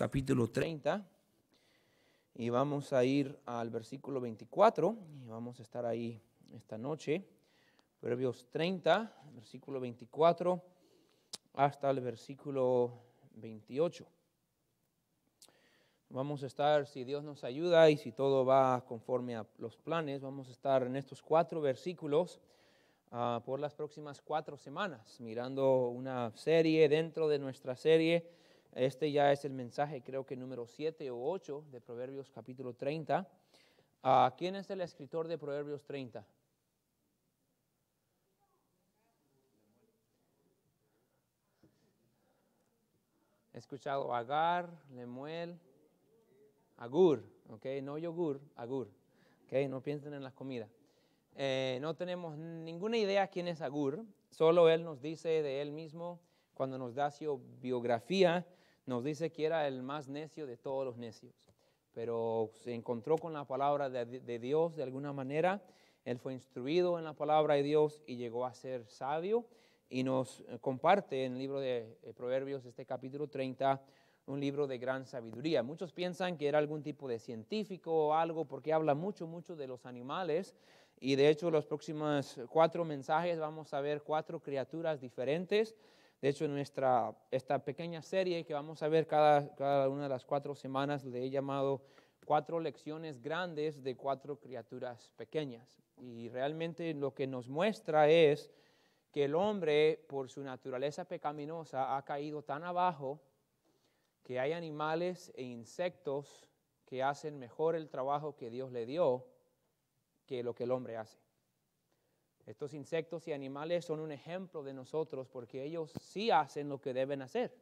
capítulo 30 y vamos a ir al versículo 24 y vamos a estar ahí esta noche. Proverbios 30, versículo 24 hasta el versículo 28. Vamos a estar, si Dios nos ayuda y si todo va conforme a los planes, vamos a estar en estos cuatro versículos ah, por las próximas cuatro semanas, mirando una serie dentro de nuestra serie este ya es el mensaje, creo que número 7 o 8 de Proverbios capítulo 30. Ah, ¿Quién es el escritor de Proverbios 30? He escuchado Agar, Lemuel, Agur, ¿ok? No yogur, Agur, ¿ok? No piensen en la comida. Eh, no tenemos ninguna idea quién es Agur, solo él nos dice de él mismo cuando nos da su biografía nos dice que era el más necio de todos los necios, pero se encontró con la palabra de, Dios de alguna manera, él fue instruido en la palabra de Dios y llegó a ser sabio y nos eh, comparte en el libro de eh, Proverbios, este capítulo 30, un libro de gran sabiduría. Muchos piensan que era algún tipo de científico o algo porque habla mucho, mucho de los animales y de hecho los próximos cuatro mensajes vamos a ver cuatro criaturas diferentes de hecho, en nuestra, esta pequeña serie que vamos a ver cada, cada una de las cuatro semanas, le he llamado cuatro lecciones grandes de cuatro criaturas pequeñas. Y realmente lo que nos muestra es que el hombre, por su naturaleza pecaminosa, ha caído tan abajo que hay animales e insectos que hacen mejor el trabajo que Dios le dio que lo que el hombre hace. Estos insectos y animales son un ejemplo de nosotros porque ellos sí hacen lo que deben hacer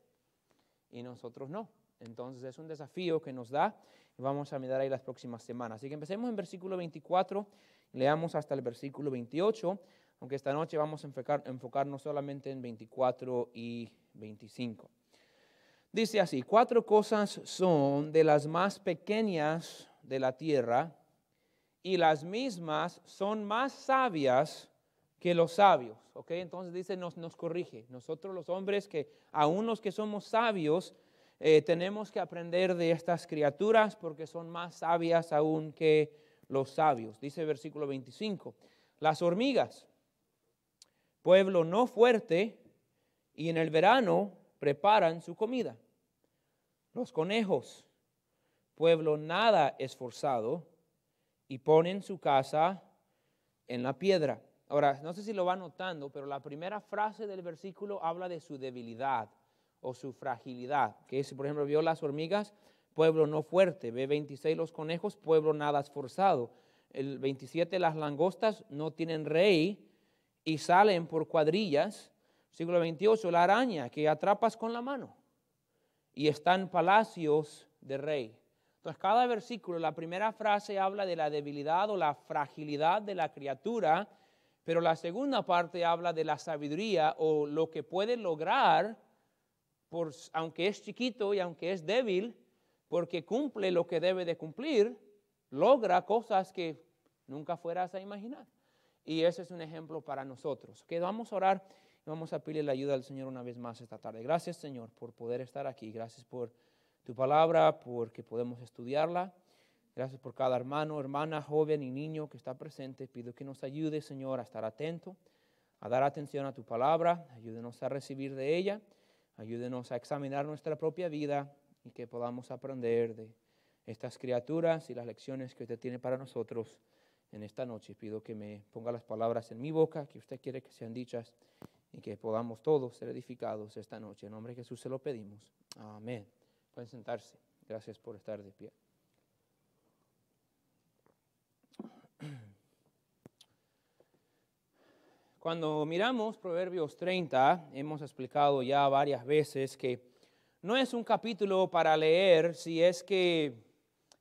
y nosotros no. Entonces es un desafío que nos da y vamos a mirar ahí las próximas semanas. Así que empecemos en versículo 24, leamos hasta el versículo 28, aunque esta noche vamos a enfocarnos solamente en 24 y 25. Dice así, cuatro cosas son de las más pequeñas de la tierra y las mismas son más sabias que los sabios. ¿Ok? Entonces dice, nos, nos corrige. Nosotros los hombres que, aún los que somos sabios, eh, tenemos que aprender de estas criaturas porque son más sabias aún que los sabios. Dice versículo 25, las hormigas, pueblo no fuerte, y en el verano preparan su comida. Los conejos, pueblo nada esforzado, y ponen su casa en la piedra. Ahora, no sé si lo va notando, pero la primera frase del versículo habla de su debilidad o su fragilidad, que es, por ejemplo, vio las hormigas, pueblo no fuerte, ve 26 los conejos, pueblo nada esforzado, el 27 las langostas no tienen rey y salen por cuadrillas, siglo 28 la araña que atrapas con la mano y están palacios de rey. Entonces, cada versículo, la primera frase habla de la debilidad o la fragilidad de la criatura, pero la segunda parte habla de la sabiduría o lo que puede lograr, por, aunque es chiquito y aunque es débil, porque cumple lo que debe de cumplir, logra cosas que nunca fueras a imaginar. Y ese es un ejemplo para nosotros. vamos a orar y vamos a pedirle la ayuda al Señor una vez más esta tarde. Gracias, Señor, por poder estar aquí. Gracias por tu palabra, porque podemos estudiarla. Gracias por cada hermano, hermana, joven y niño que está presente. Pido que nos ayude, Señor, a estar atento, a dar atención a tu palabra. Ayúdenos a recibir de ella. Ayúdenos a examinar nuestra propia vida y que podamos aprender de estas criaturas y las lecciones que usted tiene para nosotros en esta noche. Pido que me ponga las palabras en mi boca que usted quiere que sean dichas y que podamos todos ser edificados esta noche. En nombre de Jesús se lo pedimos. Amén. Pueden sentarse. Gracias por estar de pie. Cuando miramos Proverbios 30, hemos explicado ya varias veces que no es un capítulo para leer si es que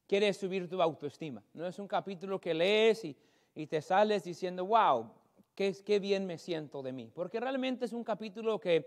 quieres subir tu autoestima. No es un capítulo que lees y, te sales diciendo, wow, qué bien me siento de mí. Porque realmente es un capítulo que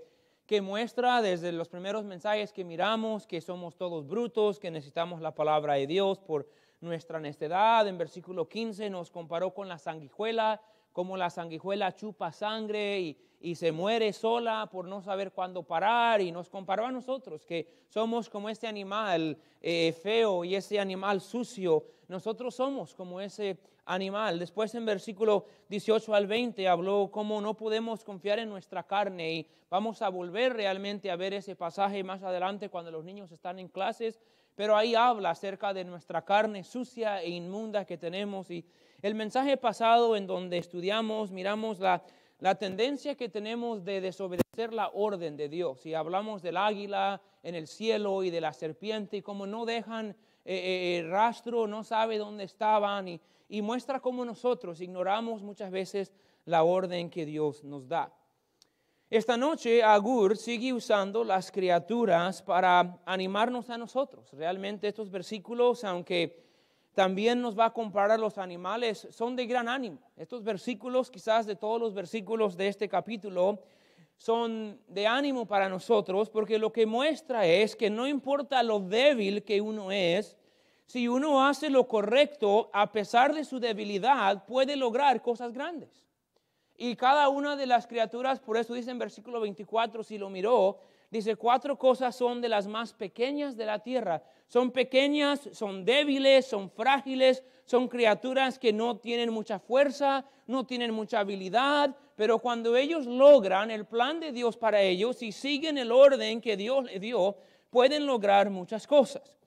que muestra desde los primeros mensajes que miramos que somos todos brutos, que necesitamos la palabra de Dios por nuestra necedad. En versículo 15 nos comparó con la sanguijuela, como la sanguijuela chupa sangre y, se muere sola por no saber cuándo parar. Y nos comparó a nosotros que somos como este animal eh, feo y ese animal sucio nosotros somos como ese animal. Después en versículo 18 al 20 habló cómo no podemos confiar en nuestra carne y vamos a volver realmente a ver ese pasaje más adelante cuando los niños están en clases, pero ahí habla acerca de nuestra carne sucia e inmunda que tenemos y el mensaje pasado en donde estudiamos, miramos la la tendencia que tenemos de desobedecer la orden de Dios. Y hablamos del águila en el cielo y de la serpiente y cómo no dejan el eh, eh, eh, rastro, no sabe dónde estaban y, y muestra cómo nosotros ignoramos muchas veces la orden que Dios nos da. Esta noche Agur sigue usando las criaturas para animarnos a nosotros. Realmente estos versículos, aunque también nos va a comparar los animales, son de gran ánimo. Estos versículos, quizás de todos los versículos de este capítulo, son de ánimo para nosotros porque lo que muestra es que no importa lo débil que uno es, si uno hace lo correcto, a pesar de su debilidad, puede lograr cosas grandes. Y cada una de las criaturas, por eso dice en versículo 24, si lo miró, dice, cuatro cosas son de las más pequeñas de la tierra. Son pequeñas, son débiles, son frágiles, son criaturas que no tienen mucha fuerza, no tienen mucha habilidad, pero cuando ellos logran el plan de Dios para ellos y siguen el orden que Dios les dio, pueden lograr muchas cosas.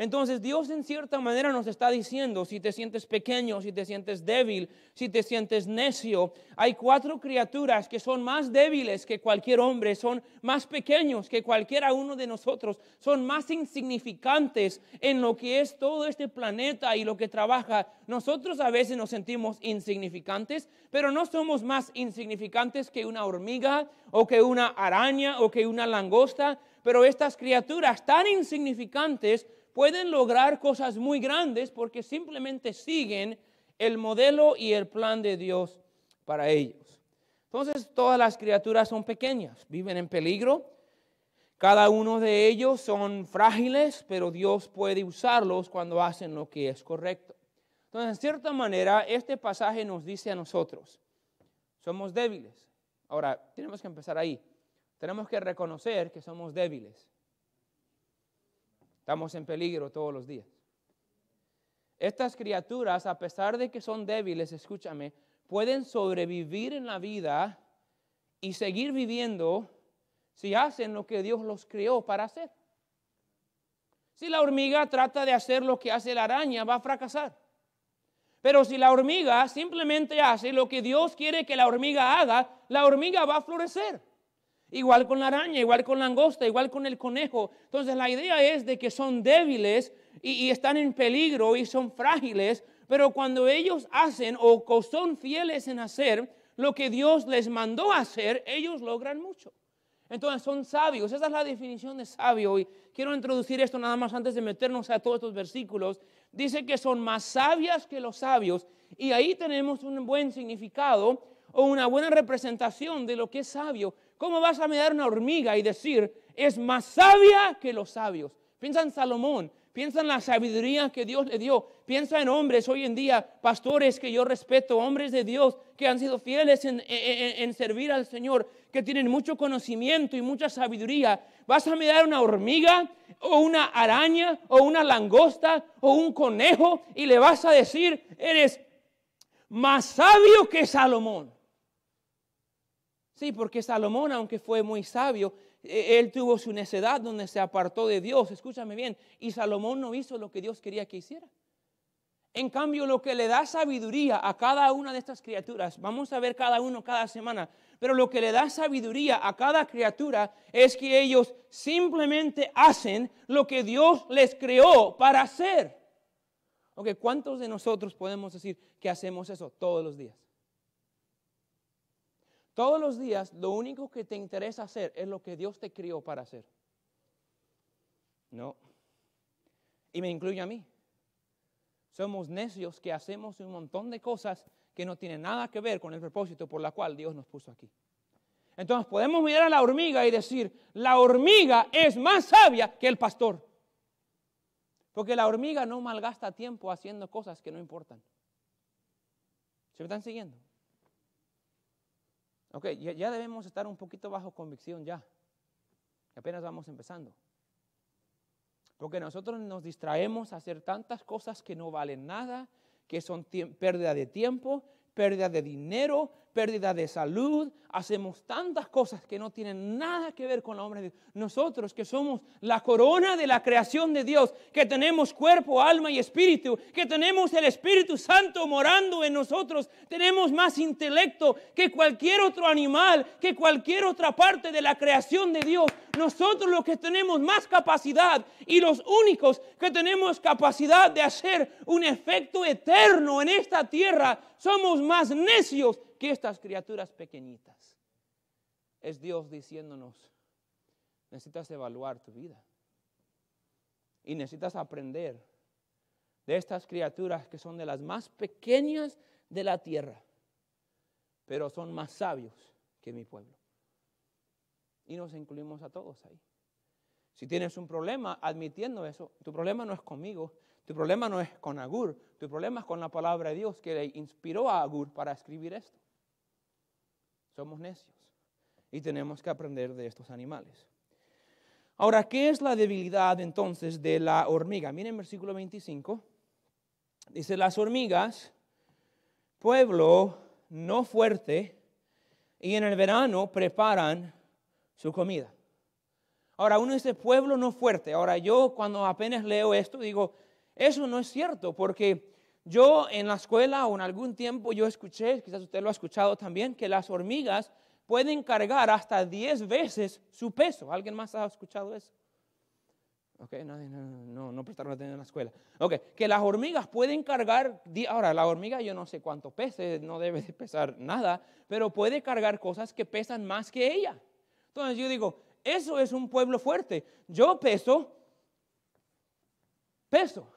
Entonces Dios en cierta manera nos está diciendo, si te sientes pequeño, si te sientes débil, si te sientes necio, hay cuatro criaturas que son más débiles que cualquier hombre, son más pequeños que cualquiera uno de nosotros, son más insignificantes en lo que es todo este planeta y lo que trabaja. Nosotros a veces nos sentimos insignificantes, pero no somos más insignificantes que una hormiga o que una araña o que una langosta, pero estas criaturas tan insignificantes, pueden lograr cosas muy grandes porque simplemente siguen el modelo y el plan de Dios para ellos. Entonces todas las criaturas son pequeñas, viven en peligro. Cada uno de ellos son frágiles, pero Dios puede usarlos cuando hacen lo que es correcto. Entonces, en cierta manera, este pasaje nos dice a nosotros, somos débiles. Ahora, tenemos que empezar ahí. Tenemos que reconocer que somos débiles. Estamos en peligro todos los días. Estas criaturas, a pesar de que son débiles, escúchame, pueden sobrevivir en la vida y seguir viviendo si hacen lo que Dios los creó para hacer. Si la hormiga trata de hacer lo que hace la araña, va a fracasar. Pero si la hormiga simplemente hace lo que Dios quiere que la hormiga haga, la hormiga va a florecer. Igual con la araña, igual con la angosta, igual con el conejo. Entonces la idea es de que son débiles y, están en peligro y son frágiles, pero cuando ellos hacen o, o son fieles en hacer lo que Dios les mandó hacer, ellos logran mucho. Entonces son sabios, esa es la definición de sabio. Y quiero introducir esto nada más antes de meternos a todos estos versículos. Dice que son más sabias que los sabios y ahí tenemos un buen significado o una buena representación de lo que es sabio. ¿Cómo vas a mirar una hormiga y decir, es más sabia que los sabios? Piensa en Salomón, piensa en la sabiduría que Dios le dio, piensa en hombres hoy en día, pastores que yo respeto, hombres de Dios que han sido fieles en, servir al Señor, que tienen mucho conocimiento y mucha sabiduría. ¿Vas a mirar una hormiga o una araña o una langosta o un conejo y le vas a decir, eres más sabio que Salomón? Sí, porque Salomón, aunque fue muy sabio, e, él tuvo su necedad donde se apartó de Dios, escúchame bien, y Salomón no hizo lo que Dios quería que hiciera. En cambio, lo que le da sabiduría a cada una de estas criaturas, vamos a ver cada uno cada semana, pero lo que le da sabiduría a cada criatura es que ellos simplemente hacen lo que Dios les creó para hacer. Ok, ¿cuántos de nosotros podemos decir que hacemos eso todos los días? Todos los días lo único que te interesa hacer es lo que Dios te crió para hacer. No. Y me incluye a mí. Somos necios que hacemos un montón de cosas que no tienen nada que ver con el propósito por la cual Dios nos puso aquí. Entonces podemos mirar a la hormiga y decir, la hormiga es más sabia que el pastor. Porque la hormiga no malgasta tiempo haciendo cosas que no importan. ¿Se me están siguiendo? Ok, ya, debemos estar un poquito bajo convicción ya. Apenas vamos empezando. Porque nosotros nos distraemos a hacer tantas cosas que no valen nada, que son pérdida de tiempo, pérdida de dinero, pérdida de salud, hacemos tantas cosas que no tienen nada que ver con la obra de Dios. Nosotros que somos la corona de la creación de Dios, que tenemos cuerpo, alma y espíritu, que tenemos el Espíritu Santo morando en nosotros, tenemos más intelecto que cualquier otro animal, que cualquier otra parte de la creación de Dios. Nosotros los que tenemos más capacidad y los únicos que tenemos capacidad de hacer un efecto eterno en esta tierra, somos más necios ¿Qué estas criaturas pequeñitas. Es Dios diciéndonos, necesitas evaluar tu vida y necesitas aprender de estas criaturas que son de las más pequeñas de la tierra, pero son más sabios que mi pueblo. Y nos incluimos a todos ahí. Si tienes un problema admitiendo eso, tu problema no es conmigo, tu problema no es con Agur, tu problema es con la palabra de Dios que le inspiró a Agur para escribir esto. Somos necios. Y tenemos que aprender de estos animales. Ahora, ¿qué es la debilidad entonces de la hormiga? Miren versículo 25. Dice, las hormigas, pueblo no fuerte, y en el verano preparan su comida. Ahora, uno dice pueblo no fuerte. Ahora, yo cuando apenas leo esto digo, eso no es cierto, porque yo en la escuela o en algún tiempo yo escuché, quizás usted lo ha escuchado también, que las hormigas pueden cargar hasta 10 veces su peso. ¿Alguien más ha escuchado eso? Ok, no, no, no, no prestaron atención en la escuela. Ok, que las hormigas pueden cargar, ahora la hormiga yo no sé cuánto pese, no debe de pesar nada, pero puede cargar cosas que pesan más que ella. Entonces yo digo, eso es un pueblo fuerte. Yo peso, peso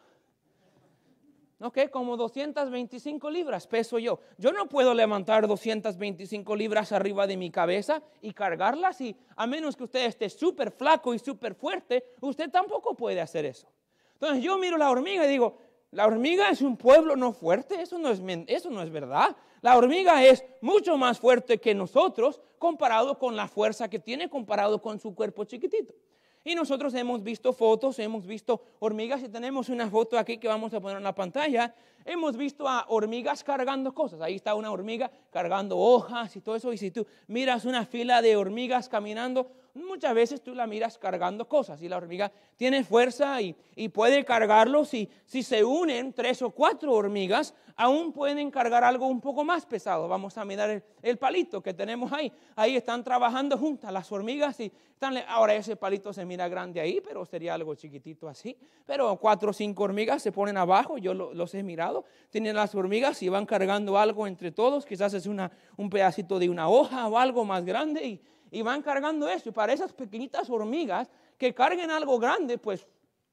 ok, como 225 libras peso yo. Yo no puedo levantar 225 libras arriba de mi cabeza y cargarlas y a menos que usted esté súper flaco y súper fuerte, usted tampoco puede hacer eso. Entonces yo miro la hormiga y digo, la hormiga es un pueblo no fuerte, eso no es, eso no es verdad. La hormiga es mucho más fuerte que nosotros comparado con la fuerza que tiene, comparado con su cuerpo chiquitito. Y nosotros hemos visto fotos, hemos visto hormigas y tenemos una foto aquí que vamos a poner en la pantalla. Hemos visto a hormigas cargando cosas. Ahí está una hormiga cargando hojas y todo eso. Y si tú miras una fila de hormigas caminando, muchas veces tú la miras cargando cosas y la hormiga tiene fuerza y, puede cargarlo si se unen tres o cuatro hormigas, aún pueden cargar algo un poco más pesado. Vamos a mirar el, palito que tenemos ahí. Ahí están trabajando juntas las hormigas y están, ahora ese palito se mira grande ahí, pero sería algo chiquitito así. Pero cuatro o cinco hormigas se ponen abajo, yo los he mirado, tienen las hormigas y van cargando algo entre todos, quizás es un pedacito de una hoja o algo más grande y y van cargando eso. Y para esas pequeñitas hormigas que carguen algo grande, pues,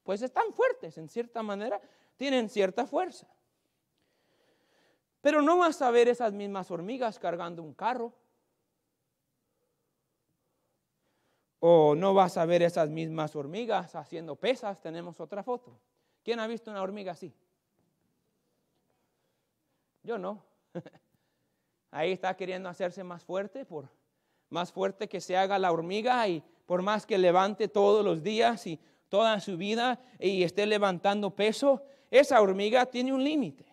pues están fuertes, en cierta manera, tienen cierta fuerza. Pero no vas a ver esas mismas hormigas cargando un carro. O no vas a ver esas mismas hormigas haciendo pesas. Tenemos otra foto. ¿Quién ha visto una hormiga así? Yo no. Ahí está queriendo hacerse más fuerte por más fuerte que se haga la hormiga y por más que levante todos los días y toda su vida y esté levantando peso, esa hormiga tiene un límite.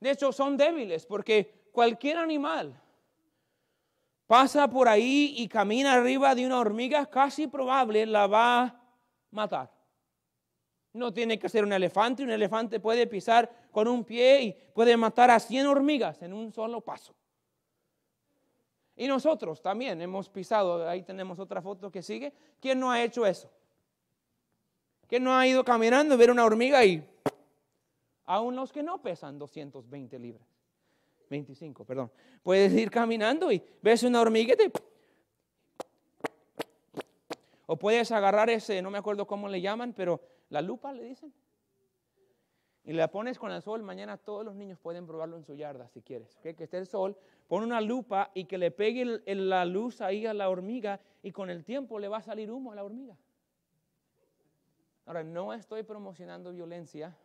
De hecho, son débiles porque cualquier animal pasa por ahí y camina arriba de una hormiga, casi probable la va a matar. No tiene que ser un elefante, un elefante puede pisar con un pie y puede matar a 100 hormigas en un solo paso. Y nosotros también hemos pisado, ahí tenemos otra foto que sigue. ¿Quién no ha hecho eso? ¿Quién no ha ido caminando, ver una hormiga y... Aún los que no pesan 220 libras, 25, perdón. Puedes ir caminando y ves una hormiga y te... O puedes agarrar ese, no me acuerdo cómo le llaman, pero la lupa le dicen y la pones con el sol, mañana todos los niños pueden probarlo en su yarda si quieres. Que esté el sol, pon una lupa y que le pegue la luz ahí a la hormiga y con el tiempo le va a salir humo a la hormiga. Ahora, no estoy promocionando violencia,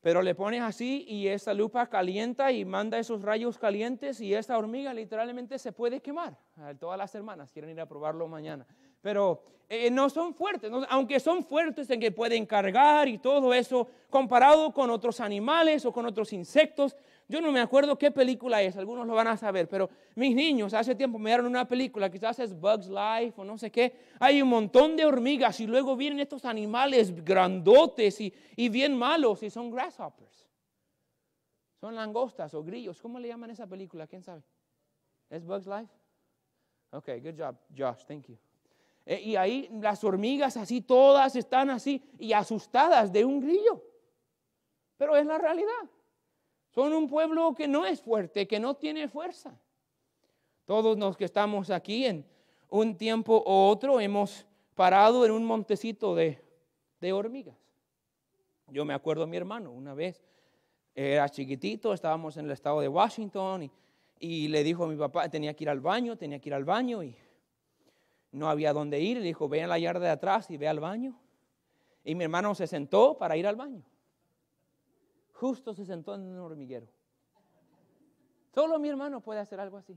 pero le pones así y esa lupa calienta y manda esos rayos calientes y esa hormiga literalmente se puede quemar. Ah, todas las hermanas quieren ir a probarlo mañana pero eh, no son fuertes, aunque son fuertes en que pueden cargar y todo eso, comparado con otros animales o con otros insectos. Yo no me acuerdo qué película es, algunos lo van a saber, pero mis niños hace tiempo me dieron una película, quizás es Bugs Life o no sé qué. Hay un montón de hormigas y luego vienen estos animales grandotes y, y bien malos y son grasshoppers. Son langostas o grillos. ¿Cómo le llaman esa película? ¿Quién sabe? ¿Es Bugs Life? Ok, good job, Josh, thank you. Eh, y ahí las hormigas así todas están así y asustadas de un grillo. Pero es la realidad. Son un pueblo que no es fuerte, que no tiene fuerza. Todos los que estamos aquí en un tiempo u otro hemos parado en un montecito de, de hormigas. Yo me acuerdo a mi hermano una vez, era chiquitito, estábamos en el estado de Washington y, y le dijo a mi papá, tenía que ir al baño, tenía que ir al baño y no había dónde ir, le dijo, ve a la yarda de atrás y ve al baño. Y mi hermano se sentó para ir al baño. Justo se sentó en un hormiguero. Solo mi hermano puede hacer algo así.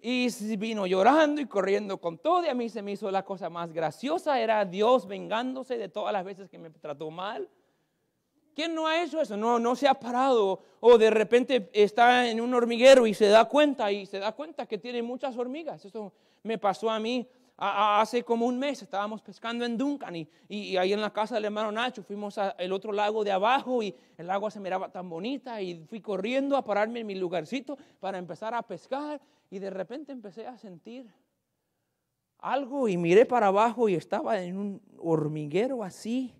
Y vino llorando y corriendo con todo. Y a mí se me hizo la cosa más graciosa. Era Dios vengándose de todas las veces que me trató mal. ¿Quién no ha hecho eso? No, no se ha parado o de repente está en un hormiguero y se da cuenta y se da cuenta que tiene muchas hormigas. Eso me pasó a mí hace como un mes. Estábamos pescando en Duncan y, y ahí en la casa del hermano Nacho fuimos al otro lago de abajo y el agua se miraba tan bonita y fui corriendo a pararme en mi lugarcito para empezar a pescar y de repente empecé a sentir algo y miré para abajo y estaba en un hormiguero así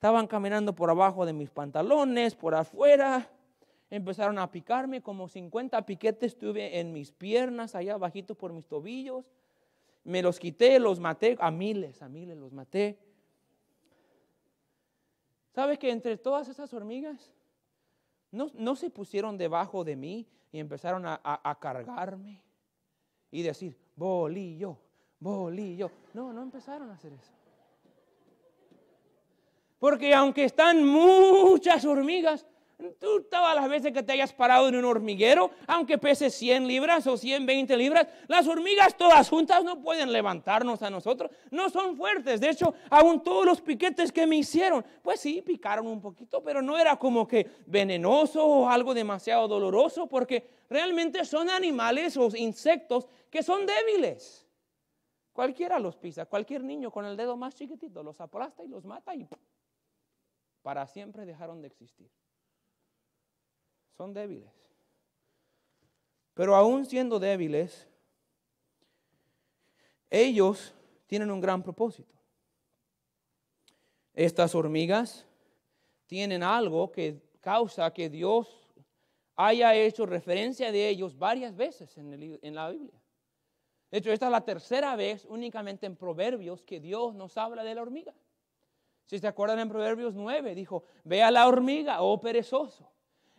Estaban caminando por abajo de mis pantalones, por afuera. Empezaron a picarme, como 50 piquetes tuve en mis piernas, allá abajito por mis tobillos. Me los quité, los maté, a miles, a miles los maté. ¿Sabes que entre todas esas hormigas no, se pusieron debajo de mí y empezaron a, a cargarme y decir, bolillo, bolillo? No, no empezaron a hacer eso. Porque aunque están muchas hormigas, tú todas las veces que te hayas parado en un hormiguero, aunque pese 100 libras o 120 libras, las hormigas todas juntas no pueden levantarnos a nosotros. No son fuertes. De hecho, aún todos los piquetes que me hicieron, pues sí, picaron un poquito, pero no era como que venenoso o algo demasiado doloroso, porque realmente son animales o insectos que son débiles. Cualquiera los pisa, cualquier niño con el dedo más chiquitito los aplasta y los mata y ¡pum! para siempre dejaron de existir. Son débiles. Pero aún siendo débiles, ellos tienen un gran propósito. Estas hormigas tienen algo que causa que Dios haya hecho referencia de ellos varias veces en, la Biblia. De hecho, esta es la tercera vez únicamente en Proverbios que Dios nos habla de la hormiga. Si se acuerdan en Proverbios 9, dijo, ve a la hormiga, oh perezoso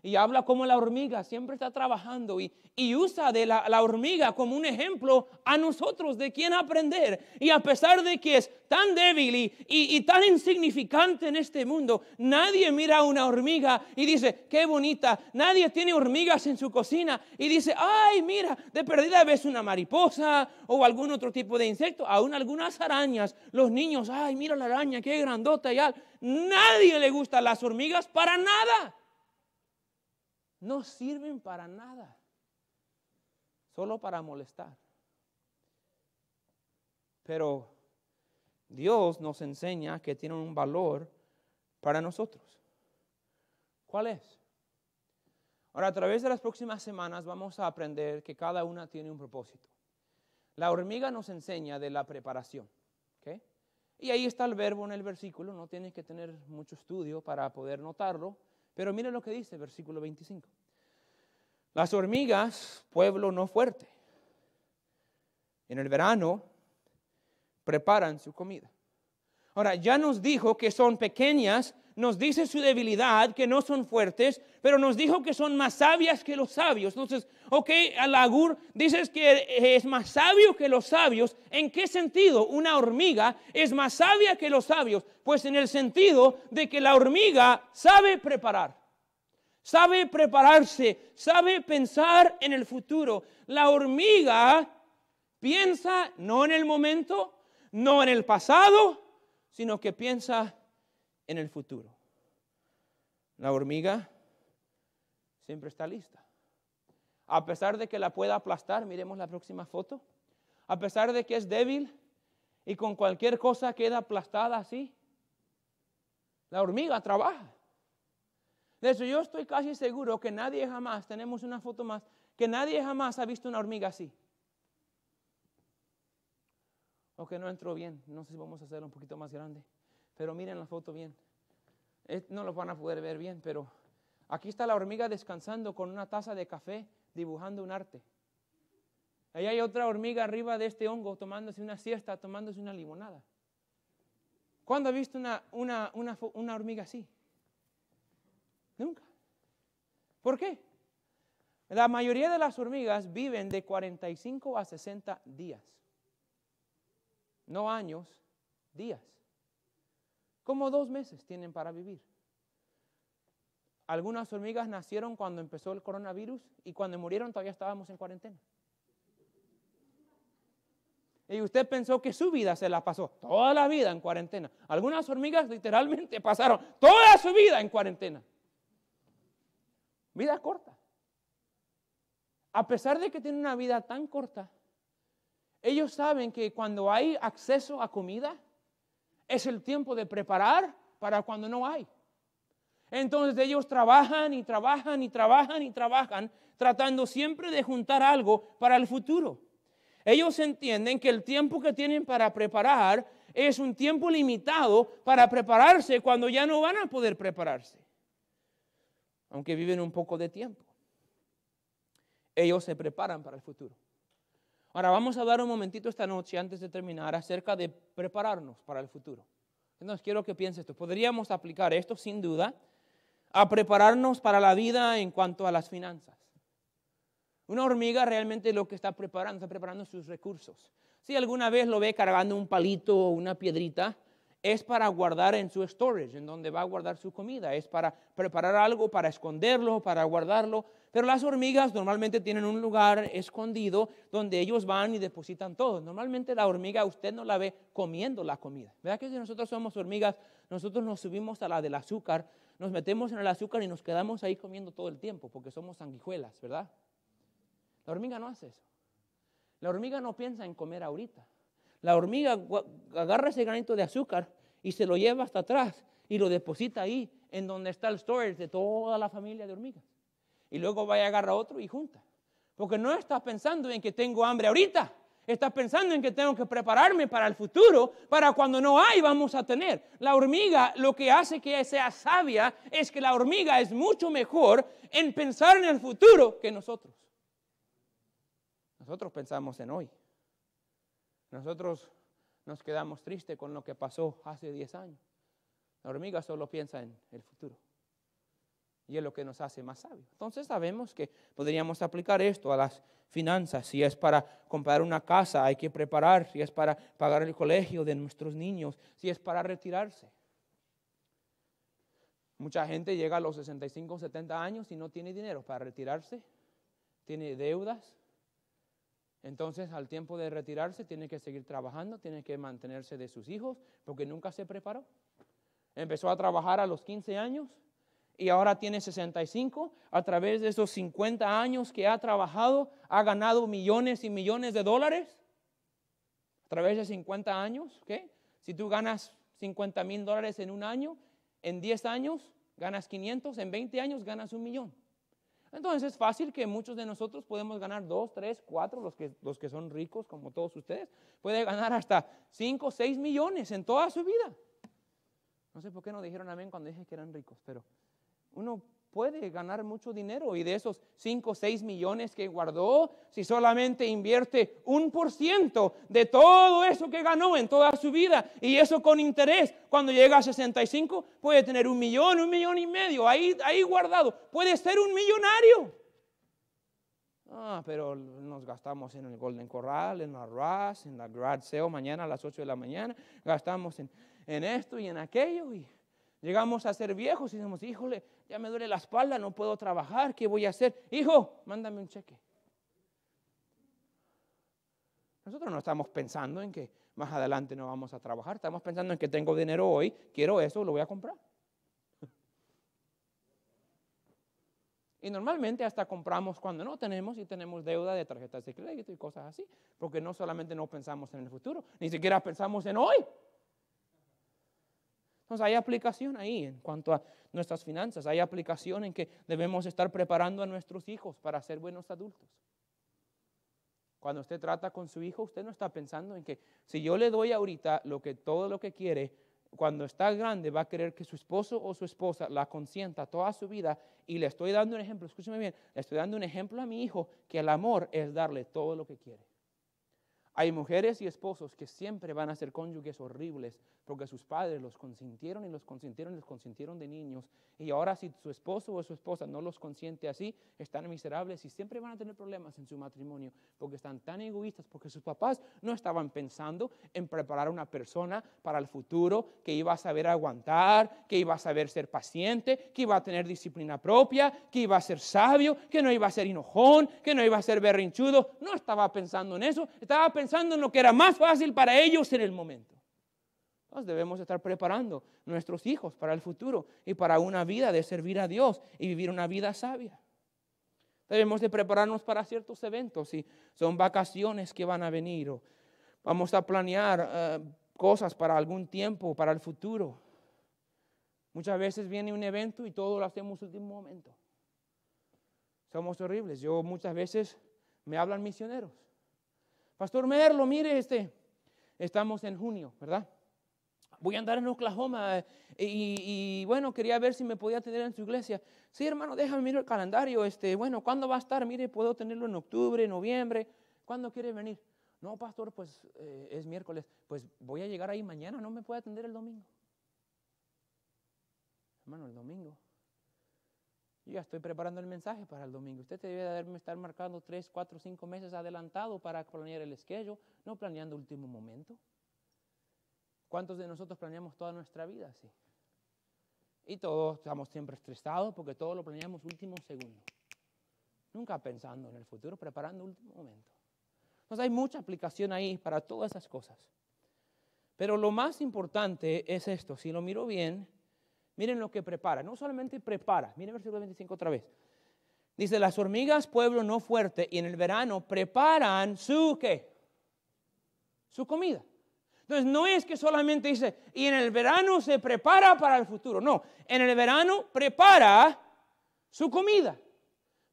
y habla como la hormiga, siempre está trabajando y, y usa de la, hormiga como un ejemplo a nosotros de quién aprender. Y a pesar de que es tan débil y, tan insignificante en este mundo, nadie mira a una hormiga y dice, qué bonita, nadie tiene hormigas en su cocina y dice, ay, mira, de perdida ves una mariposa o algún otro tipo de insecto, aún algunas arañas, los niños, ay, mira la araña, qué grandota y al... Nadie le gusta las hormigas para nada no sirven para nada, solo para molestar. Pero Dios nos enseña que tienen un valor para nosotros. ¿Cuál es? Ahora, a través de las próximas semanas vamos a aprender que cada una tiene un propósito. La hormiga nos enseña de la preparación. Y ahí está el verbo en el versículo, no tienes que tener mucho estudio para poder notarlo. Pero miren lo que dice, versículo 25. Las hormigas, pueblo no fuerte, en el verano preparan su comida. Ahora, ya nos dijo que son pequeñas nos dice su debilidad, que no son fuertes, pero nos dijo que son más sabias que los sabios. Entonces, ok, Alagur dices que es más sabio que los sabios. ¿En qué sentido una hormiga es más sabia que los sabios? Pues en el sentido de que la hormiga sabe preparar. Sabe prepararse, sabe pensar en el futuro. La hormiga piensa no en el momento, no en el pasado, sino que piensa en el futuro. La hormiga siempre está lista. A pesar de que la pueda aplastar, miremos la próxima foto, a pesar de que es débil y con cualquier cosa queda aplastada así, la hormiga trabaja. De hecho, yo estoy casi seguro que nadie jamás, tenemos una foto más, que nadie jamás ha visto una hormiga así. O que no entró bien, no sé si vamos a hacerlo un poquito más grande pero miren la foto bien. No lo van a poder ver bien, pero aquí está la hormiga descansando con una taza de café dibujando un arte. Ahí hay otra hormiga arriba de este hongo tomándose una siesta, tomándose una limonada. ¿Cuándo ha visto una, una hormiga así? Nunca. ¿Por qué? La mayoría de las hormigas viven de 45 a 60 días. No años, días. Como dos meses tienen para vivir. Algunas hormigas nacieron cuando empezó el coronavirus y cuando murieron todavía estábamos en cuarentena. Y usted pensó que su vida se la pasó toda la vida en cuarentena. Algunas hormigas literalmente pasaron toda su vida en cuarentena. Vida corta. A pesar de que tienen una vida tan corta, ellos saben que cuando hay acceso a comida, es el tiempo de preparar para cuando no hay. Entonces ellos trabajan y trabajan y trabajan y trabajan, tratando siempre de juntar algo para el futuro. Ellos entienden que el tiempo que tienen para preparar es un tiempo limitado para prepararse cuando ya no van a poder prepararse, aunque viven un poco de tiempo. Ellos se preparan para el futuro. Ahora vamos a dar un momentito esta noche, antes de terminar, acerca de prepararnos para el futuro. Entonces quiero que pienses esto. Podríamos aplicar esto sin duda a prepararnos para la vida en cuanto a las finanzas. Una hormiga realmente lo que está preparando, está preparando sus recursos. Si alguna vez lo ve cargando un palito o una piedrita, es para guardar en su storage, en donde va a guardar su comida, es para preparar algo, para esconderlo, para guardarlo. Pero las hormigas normalmente tienen un lugar escondido donde ellos van y depositan todo. Normalmente la hormiga usted no la ve comiendo la comida. ¿Verdad que si nosotros somos hormigas, nosotros nos subimos a la del azúcar, nos metemos en el azúcar y nos quedamos ahí comiendo todo el tiempo porque somos sanguijuelas, ¿verdad? La hormiga no hace eso. La hormiga no piensa en comer ahorita. La hormiga agarra ese granito de azúcar y se lo lleva hasta atrás y lo deposita ahí, en donde está el storage de toda la familia de hormigas. Y luego va y agarra otro y junta. Porque no está pensando en que tengo hambre ahorita. está pensando en que tengo que prepararme para el futuro, para cuando no hay vamos a tener. La hormiga lo que hace que sea sabia es que la hormiga es mucho mejor en pensar en el futuro que nosotros. Nosotros pensamos en hoy. Nosotros nos quedamos tristes con lo que pasó hace 10 años. La hormiga solo piensa en el futuro. Y es lo que nos hace más sabios. Entonces sabemos que podríamos aplicar esto a las finanzas. Si es para comprar una casa, hay que preparar. Si es para pagar el colegio de nuestros niños. Si es para retirarse. Mucha gente llega a los 65, 70 años y no tiene dinero para retirarse. Tiene deudas. Entonces, al tiempo de retirarse, tiene que seguir trabajando, tiene que mantenerse de sus hijos, porque nunca se preparó. Empezó a trabajar a los 15 años y ahora tiene 65. A través de esos 50 años que ha trabajado, ha ganado millones y millones de dólares. A través de 50 años, ¿ok? Si tú ganas 50 mil dólares en un año, en 10 años ganas 500, en 20 años ganas un millón. Entonces es fácil que muchos de nosotros podemos ganar dos, tres, cuatro, los que, los que son ricos como todos ustedes, puede ganar hasta cinco, seis millones en toda su vida. No sé por qué no dijeron amén cuando dije que eran ricos, pero uno puede ganar mucho dinero y de esos 5 o 6 millones que guardó, si solamente invierte un por ciento de todo eso que ganó en toda su vida y eso con interés, cuando llega a 65 puede tener un millón, un millón y medio ahí, ahí guardado, puede ser un millonario. Ah, pero nos gastamos en el Golden Corral, en la RAS, en la Grad Seo, mañana a las 8 de la mañana, gastamos en, en esto y en aquello y Llegamos a ser viejos y decimos, híjole, ya me duele la espalda, no puedo trabajar, ¿qué voy a hacer? Hijo, mándame un cheque. Nosotros no estamos pensando en que más adelante no vamos a trabajar, estamos pensando en que tengo dinero hoy, quiero eso, lo voy a comprar. Y normalmente hasta compramos cuando no tenemos y tenemos deuda de tarjetas de crédito y cosas así, porque no solamente no pensamos en el futuro, ni siquiera pensamos en hoy hay aplicación ahí en cuanto a nuestras finanzas, hay aplicación en que debemos estar preparando a nuestros hijos para ser buenos adultos. Cuando usted trata con su hijo, usted no está pensando en que si yo le doy ahorita lo que todo lo que quiere, cuando está grande va a querer que su esposo o su esposa la consienta toda su vida y le estoy dando un ejemplo, escúcheme bien, le estoy dando un ejemplo a mi hijo que el amor es darle todo lo que quiere. Hay mujeres y esposos que siempre van a ser cónyuges horribles porque sus padres los consintieron y los consintieron y los consintieron de niños. Y ahora si su esposo o su esposa no los consiente así, están miserables y siempre van a tener problemas en su matrimonio porque están tan egoístas, porque sus papás no estaban pensando en preparar a una persona para el futuro que iba a saber aguantar, que iba a saber ser paciente, que iba a tener disciplina propia, que iba a ser sabio, que no iba a ser enojón, que no iba a ser berrinchudo. No estaba pensando en eso, estaba pensando en lo que era más fácil para ellos en el momento debemos estar preparando nuestros hijos para el futuro y para una vida de servir a Dios y vivir una vida sabia. Debemos de prepararnos para ciertos eventos, si son vacaciones que van a venir o vamos a planear eh, cosas para algún tiempo, para el futuro. Muchas veces viene un evento y todo lo hacemos en último momento. Somos horribles. Yo muchas veces me hablan misioneros. Pastor Merlo, mire este, estamos en junio, ¿verdad? voy a andar en Oklahoma eh, y, bueno, quería ver si me podía atender en su iglesia. Sí, hermano, déjame mirar el calendario. Este, bueno, ¿cuándo va a estar? Mire, puedo tenerlo en octubre, noviembre. ¿Cuándo quiere venir? No, pastor, pues eh, es miércoles. Pues voy a llegar ahí mañana, no me puede atender el domingo. Hermano, el domingo. Yo ya estoy preparando el mensaje para el domingo. Usted debe de estar marcando tres, cuatro, cinco meses adelantado para planear el esquello, no planeando último momento. ¿Cuántos de nosotros planeamos toda nuestra vida así? Y todos estamos siempre estresados porque todo lo planeamos último segundo. Nunca pensando en el futuro, preparando último momento. Entonces hay mucha aplicación ahí para todas esas cosas. Pero lo más importante es esto, si lo miro bien, miren lo que prepara. No solamente prepara, miren versículo 25 otra vez. Dice, las hormigas, pueblo no fuerte, y en el verano preparan su qué? Su comida. Entonces no es que solamente dice, y en el verano se prepara para el futuro. No, en el verano prepara su comida.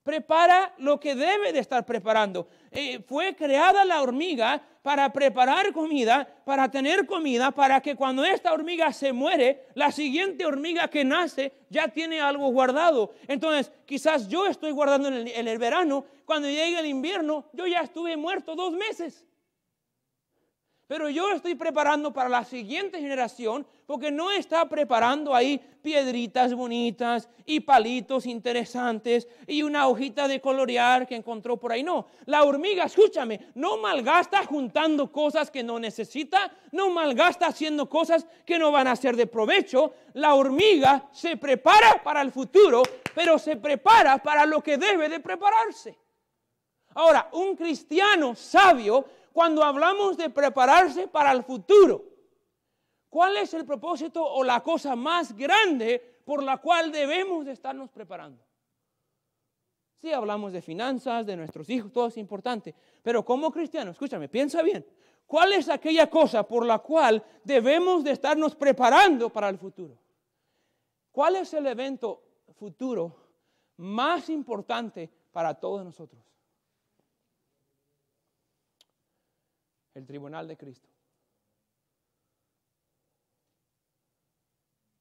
Prepara lo que debe de estar preparando. Eh, fue creada la hormiga para preparar comida, para tener comida, para que cuando esta hormiga se muere, la siguiente hormiga que nace ya tiene algo guardado. Entonces, quizás yo estoy guardando en el, en el verano, cuando llegue el invierno, yo ya estuve muerto dos meses. Pero yo estoy preparando para la siguiente generación porque no está preparando ahí piedritas bonitas y palitos interesantes y una hojita de colorear que encontró por ahí. No, la hormiga, escúchame, no malgasta juntando cosas que no necesita, no malgasta haciendo cosas que no van a ser de provecho. La hormiga se prepara para el futuro, pero se prepara para lo que debe de prepararse. Ahora, un cristiano sabio cuando hablamos de prepararse para el futuro, ¿cuál es el propósito o la cosa más grande por la cual debemos de estarnos preparando? Sí, hablamos de finanzas, de nuestros hijos, todo es importante. Pero como cristianos, escúchame, piensa bien. ¿Cuál es aquella cosa por la cual debemos de estarnos preparando para el futuro? ¿Cuál es el evento futuro más importante para todos nosotros? el tribunal de Cristo.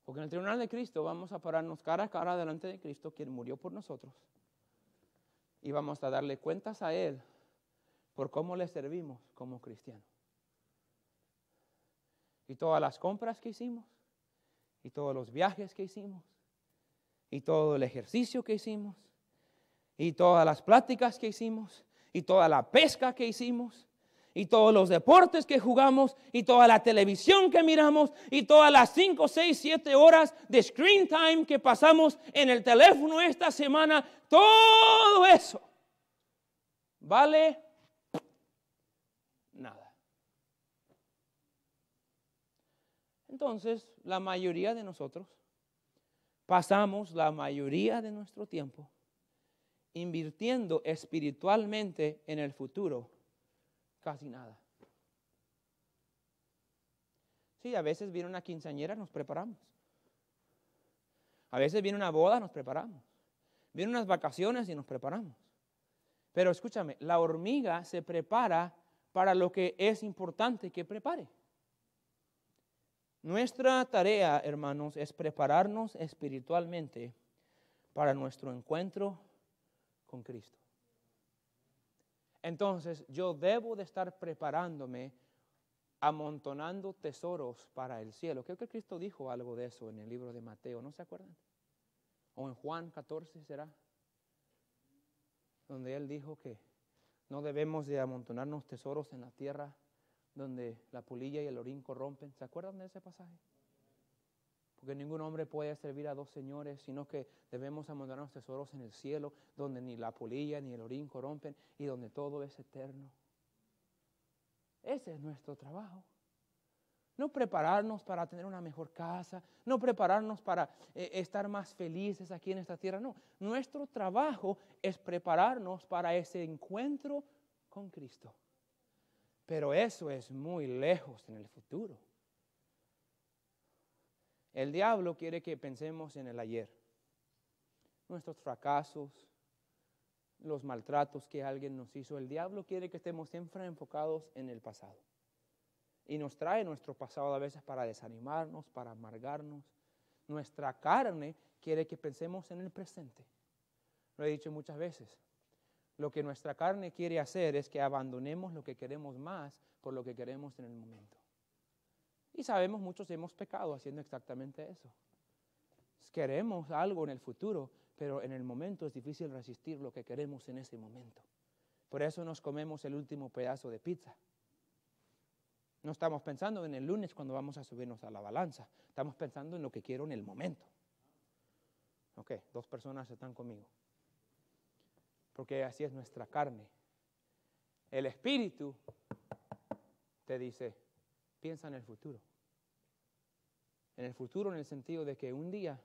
Porque en el tribunal de Cristo vamos a pararnos cara a cara delante de Cristo, quien murió por nosotros. Y vamos a darle cuentas a Él por cómo le servimos como cristianos. Y todas las compras que hicimos, y todos los viajes que hicimos, y todo el ejercicio que hicimos, y todas las pláticas que hicimos, y toda la pesca que hicimos, y todos los deportes que jugamos y toda la televisión que miramos y todas las 5, 6, 7 horas de screen time que pasamos en el teléfono esta semana, todo eso vale nada. Entonces, la mayoría de nosotros pasamos la mayoría de nuestro tiempo invirtiendo espiritualmente en el futuro Casi nada. Sí, a veces viene una quinceañera, nos preparamos. A veces viene una boda, nos preparamos. Vienen unas vacaciones y nos preparamos. Pero escúchame, la hormiga se prepara para lo que es importante que prepare. Nuestra tarea, hermanos, es prepararnos espiritualmente para nuestro encuentro con Cristo. Entonces yo debo de estar preparándome, amontonando tesoros para el cielo. Creo que Cristo dijo algo de eso en el libro de Mateo, ¿no se acuerdan? O en Juan 14 será, donde él dijo que no debemos de amontonarnos tesoros en la tierra donde la pulilla y el orín corrompen. ¿Se acuerdan de ese pasaje? porque ningún hombre puede servir a dos señores, sino que debemos amontonar nuestros tesoros en el cielo, donde ni la polilla ni el orín corrompen y donde todo es eterno. Ese es nuestro trabajo. No prepararnos para tener una mejor casa, no prepararnos para eh, estar más felices aquí en esta tierra, no. Nuestro trabajo es prepararnos para ese encuentro con Cristo. Pero eso es muy lejos en el futuro. El diablo quiere que pensemos en el ayer, nuestros fracasos, los maltratos que alguien nos hizo. El diablo quiere que estemos siempre enfocados en el pasado. Y nos trae nuestro pasado a veces para desanimarnos, para amargarnos. Nuestra carne quiere que pensemos en el presente. Lo he dicho muchas veces. Lo que nuestra carne quiere hacer es que abandonemos lo que queremos más por lo que queremos en el momento. Y sabemos muchos hemos pecado haciendo exactamente eso. Queremos algo en el futuro, pero en el momento es difícil resistir lo que queremos en ese momento. Por eso nos comemos el último pedazo de pizza. No estamos pensando en el lunes cuando vamos a subirnos a la balanza. Estamos pensando en lo que quiero en el momento. Ok, dos personas están conmigo. Porque así es nuestra carne. El espíritu te dice, piensa en el futuro. En el futuro en el sentido de que un día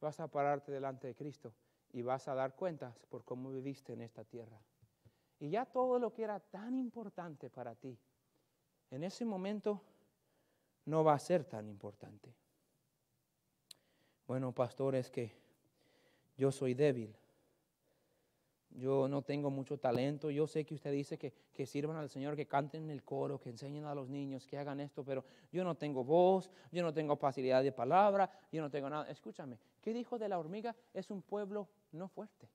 vas a pararte delante de Cristo y vas a dar cuentas por cómo viviste en esta tierra. Y ya todo lo que era tan importante para ti, en ese momento no va a ser tan importante. Bueno, pastor, es que yo soy débil yo no tengo mucho talento, yo sé que usted dice que, sirvan al Señor, que canten en el coro, que enseñen a los niños, que hagan esto, pero yo no tengo voz, yo no tengo facilidad de palabra, yo no tengo nada. Escúchame, ¿qué dijo de la hormiga? Es un pueblo no fuerte.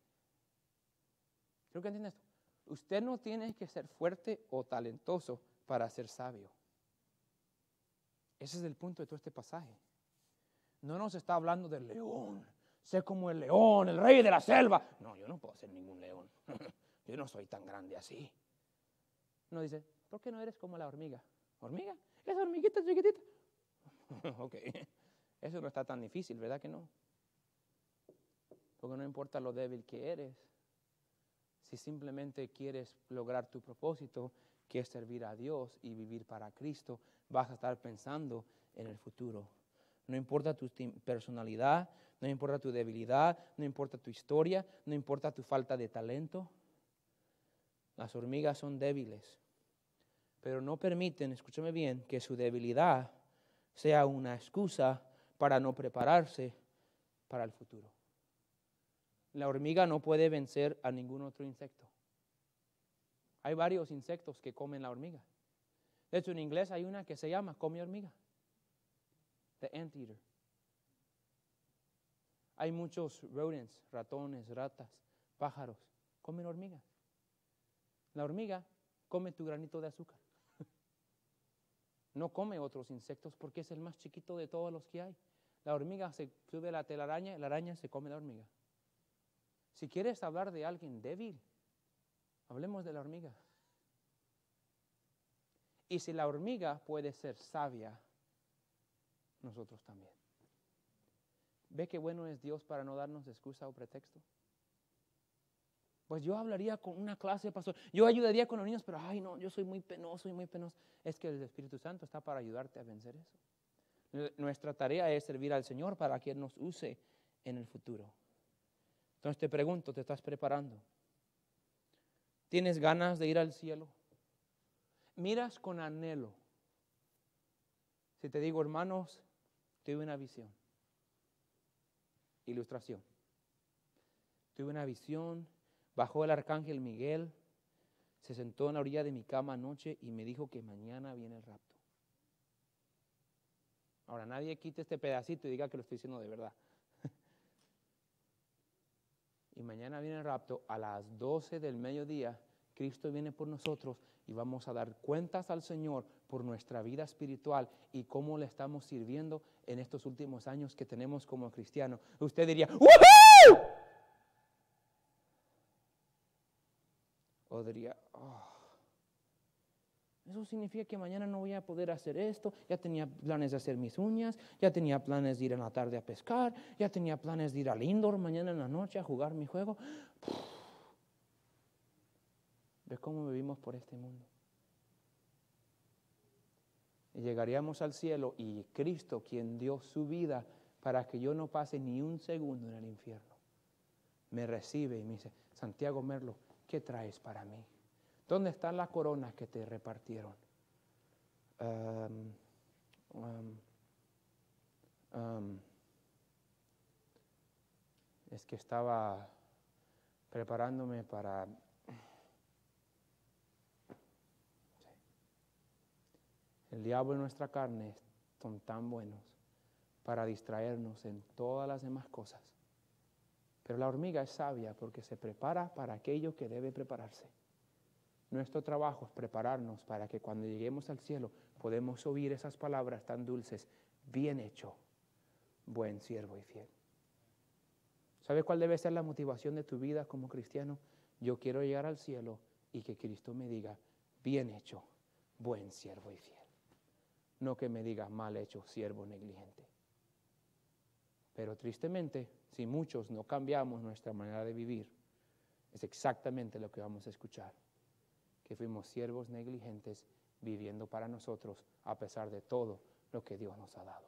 Creo que entiende esto. Usted no tiene que ser fuerte o talentoso para ser sabio. Ese es el punto de todo este pasaje. No nos está hablando del león Sé como el león, el rey de la selva. No, yo no puedo ser ningún león. yo no soy tan grande así. No dice, ¿por qué no eres como la hormiga? ¿Hormiga? ¿Es hormiguita chiquitita. ok, eso no está tan difícil, ¿verdad que no? Porque no importa lo débil que eres, si simplemente quieres lograr tu propósito, que es servir a Dios y vivir para Cristo, vas a estar pensando en el futuro no importa tu personalidad, no importa tu debilidad, no importa tu historia, no importa tu falta de talento. Las hormigas son débiles, pero no permiten, escúchame bien, que su debilidad sea una excusa para no prepararse para el futuro. La hormiga no puede vencer a ningún otro insecto. Hay varios insectos que comen la hormiga. De hecho, en inglés hay una que se llama come hormiga the anteater. Hay muchos rodents, ratones, ratas, pájaros, comen hormigas. La hormiga come tu granito de azúcar. No come otros insectos porque es el más chiquito de todos los que hay. La hormiga se sube la telaraña y la araña se come la hormiga. Si quieres hablar de alguien débil, hablemos de la hormiga. Y si la hormiga puede ser sabia, nosotros también. ¿Ve qué bueno es Dios para no darnos excusa o pretexto? Pues yo hablaría con una clase de pastor, yo ayudaría con los niños, pero ay no, yo soy muy penoso y muy penoso. Es que el Espíritu Santo está para ayudarte a vencer eso. Nuestra tarea es servir al Señor para que Él nos use en el futuro. Entonces te pregunto, ¿te estás preparando? ¿Tienes ganas de ir al cielo? ¿Miras con anhelo? Si te digo, hermanos, Tuve una visión. Ilustración. Tuve una visión. Bajó el arcángel Miguel. Se sentó en la orilla de mi cama anoche y me dijo que mañana viene el rapto. Ahora, nadie quite este pedacito y diga que lo estoy diciendo de verdad. y mañana viene el rapto a las 12 del mediodía Cristo viene por nosotros y vamos a dar cuentas al Señor por nuestra vida espiritual y cómo le estamos sirviendo en estos últimos años que tenemos como cristiano. Usted diría, ¡Woohoo! O diría, oh, eso significa que mañana no voy a poder hacer esto. Ya tenía planes de hacer mis uñas, ya tenía planes de ir en la tarde a pescar, ya tenía planes de ir al indoor mañana en la noche a jugar mi juego. ¿Ves cómo vivimos por este mundo. Y llegaríamos al cielo y Cristo, quien dio su vida para que yo no pase ni un segundo en el infierno, me recibe y me dice, Santiago Merlo, ¿qué traes para mí? ¿Dónde están las coronas que te repartieron? Em, em, em, es que estaba preparándome para el diablo y nuestra carne son tan buenos para distraernos en todas las demás cosas. Pero la hormiga es sabia porque se prepara para aquello que debe prepararse. Nuestro trabajo es prepararnos para que cuando lleguemos al cielo podemos oír esas palabras tan dulces, bien hecho, buen siervo y fiel. ¿Sabe cuál debe ser la motivación de tu vida como cristiano? Yo quiero llegar al cielo y que Cristo me diga, bien hecho, buen siervo y fiel no que me diga mal hecho, siervo negligente. Pero tristemente, si muchos no cambiamos nuestra manera de vivir, es exactamente lo que vamos a escuchar, que fuimos siervos negligentes viviendo para nosotros a pesar de todo lo que Dios nos ha dado.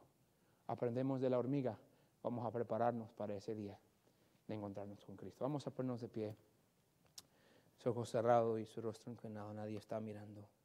Aprendemos de la hormiga, vamos a prepararnos para ese día de encontrarnos con Cristo. Vamos a ponernos de pie, su ojos cerrados y su rostro inclinado, nadie está mirando.